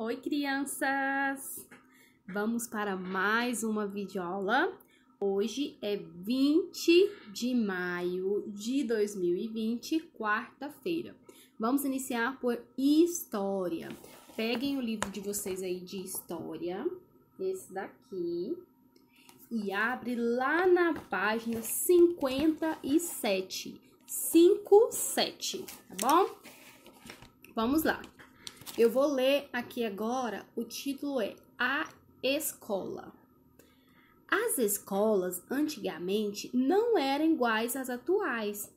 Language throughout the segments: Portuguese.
Oi, crianças! Vamos para mais uma videoaula. Hoje é 20 de maio de 2020, quarta-feira. Vamos iniciar por história. Peguem o livro de vocês aí de história, esse daqui, e abre lá na página 57. 57, tá bom? Vamos lá. Eu vou ler aqui agora, o título é A Escola. As escolas antigamente não eram iguais às atuais.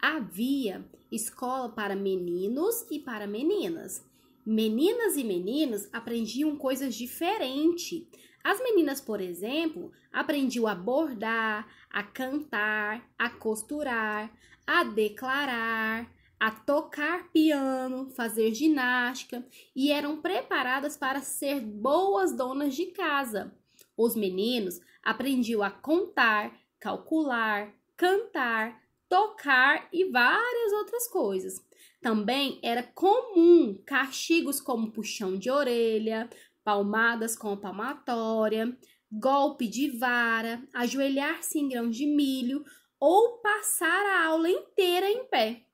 Havia escola para meninos e para meninas. Meninas e meninos aprendiam coisas diferentes. As meninas, por exemplo, aprendiam a bordar, a cantar, a costurar, a declarar, a tocar piano, fazer ginástica e eram preparadas para ser boas donas de casa. Os meninos aprendiam a contar, calcular, cantar, tocar e várias outras coisas. Também era comum castigos como puxão de orelha, palmadas com palmatória, golpe de vara, ajoelhar-se em grão de milho ou passar a aula inteira em pé.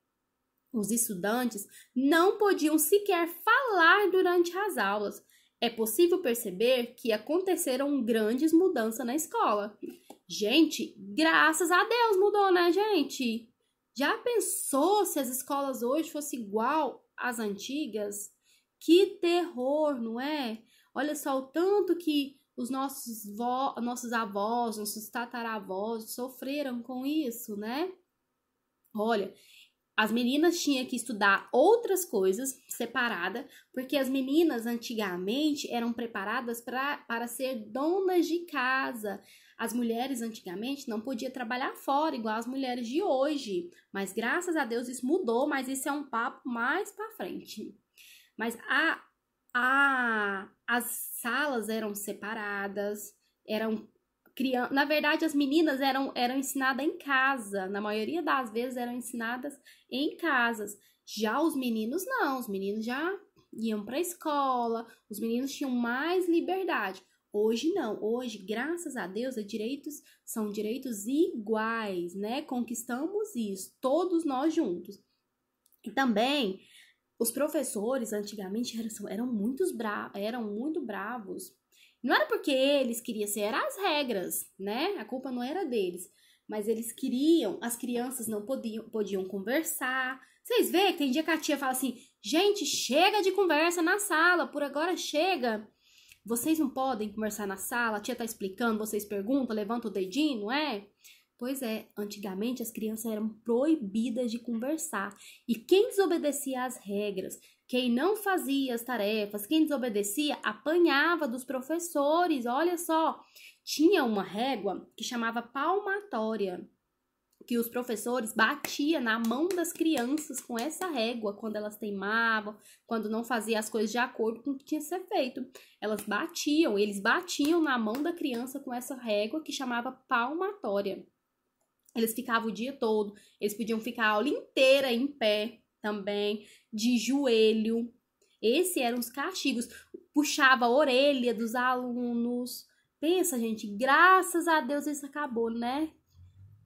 Os estudantes não podiam sequer falar durante as aulas. É possível perceber que aconteceram grandes mudanças na escola. Gente, graças a Deus mudou, né, gente? Já pensou se as escolas hoje fossem igual às antigas? Que terror, não é? Olha só o tanto que os nossos, vo... nossos avós, nossos tataravós sofreram com isso, né? Olha, as meninas tinham que estudar outras coisas separada, porque as meninas antigamente eram preparadas pra, para ser donas de casa. As mulheres antigamente não podiam trabalhar fora, igual as mulheres de hoje. Mas graças a Deus isso mudou, mas isso é um papo mais para frente. Mas a, a, as salas eram separadas, eram criando. Na verdade, as meninas eram, eram ensinadas em casa. Na maioria das vezes eram ensinadas em casas. Já os meninos não, os meninos já iam para a escola, os meninos tinham mais liberdade. Hoje não, hoje, graças a Deus, os é direitos são direitos iguais, né? Conquistamos isso, todos nós juntos. E também os professores antigamente eram, eram, muitos bra eram muito bravos não era porque eles queriam ser, assim, eram as regras, né? A culpa não era deles. Mas eles queriam, as crianças não podiam, podiam conversar. Vocês veem que tem dia que a tia fala assim: gente, chega de conversa na sala, por agora chega. Vocês não podem conversar na sala, a tia tá explicando, vocês perguntam, levantam o dedinho, não é? Pois é, antigamente as crianças eram proibidas de conversar. E quem desobedecia às regras, quem não fazia as tarefas, quem desobedecia, apanhava dos professores. Olha só, tinha uma régua que chamava palmatória, que os professores batiam na mão das crianças com essa régua quando elas teimavam, quando não faziam as coisas de acordo com o que tinha que ser feito. Elas batiam, eles batiam na mão da criança com essa régua que chamava palmatória. Eles ficavam o dia todo, eles podiam ficar a aula inteira em pé, também, de joelho. esse eram os castigos. Puxava a orelha dos alunos. Pensa, gente, graças a Deus isso acabou, né?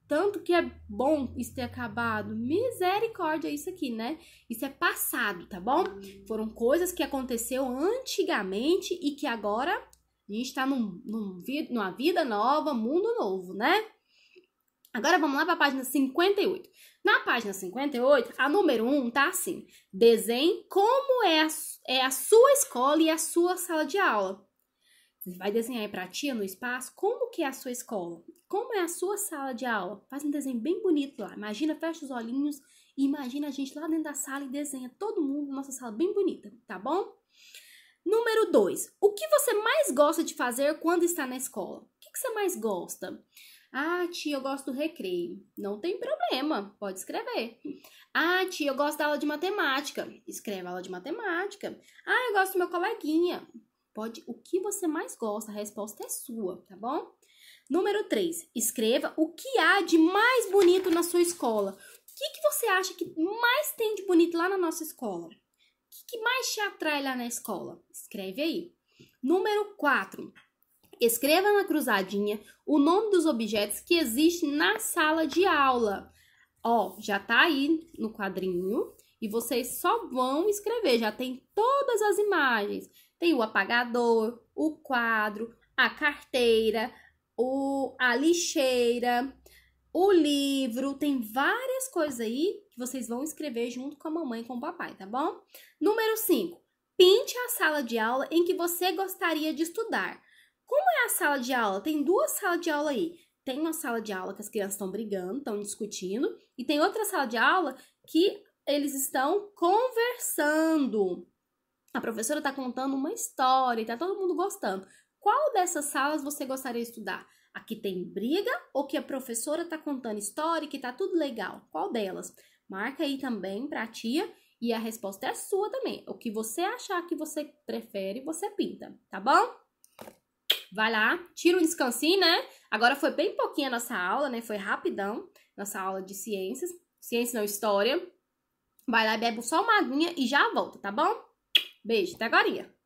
Tanto que é bom isso ter acabado. Misericórdia, isso aqui, né? Isso é passado, tá bom? Foram coisas que aconteceu antigamente e que agora a gente tá num, num, numa vida nova, mundo novo, né? Agora vamos lá para a página 58. Na página 58, a número 1 tá assim: desenhe como é a, é a sua escola e a sua sala de aula. Você vai desenhar aí para a tia no espaço como que é a sua escola, como é a sua sala de aula. Faz um desenho bem bonito lá. Imagina, fecha os olhinhos e imagina a gente lá dentro da sala e desenha todo mundo, nossa sala bem bonita, tá bom? Número 2. O que você mais gosta de fazer quando está na escola? O que, que você mais gosta? Ah, tia, eu gosto do recreio. Não tem problema, pode escrever. Ah, tia, eu gosto da aula de matemática. Escreva aula de matemática. Ah, eu gosto do meu coleguinha. Pode, o que você mais gosta, a resposta é sua, tá bom? Número 3, escreva o que há de mais bonito na sua escola. O que, que você acha que mais tem de bonito lá na nossa escola? O que, que mais te atrai lá na escola? Escreve aí. Número 4, Escreva na cruzadinha o nome dos objetos que existem na sala de aula. Ó, já tá aí no quadrinho e vocês só vão escrever, já tem todas as imagens. Tem o apagador, o quadro, a carteira, o a lixeira, o livro, tem várias coisas aí que vocês vão escrever junto com a mamãe e com o papai, tá bom? Número 5. Pinte a sala de aula em que você gostaria de estudar. Como é a sala de aula? Tem duas salas de aula aí. Tem uma sala de aula que as crianças estão brigando, estão discutindo, e tem outra sala de aula que eles estão conversando. A professora está contando uma história e está todo mundo gostando. Qual dessas salas você gostaria de estudar? A que tem briga ou que a professora está contando história e que está tudo legal? Qual delas? Marca aí também para a tia e a resposta é sua também. O que você achar que você prefere, você pinta, tá bom? vai lá, tira um descansinho, né? Agora foi bem pouquinho a nossa aula, né? Foi rapidão, nossa aula de ciências, ciência não história. Vai lá, bebe só uma aguinha e já volta, tá bom? Beijo, até agora.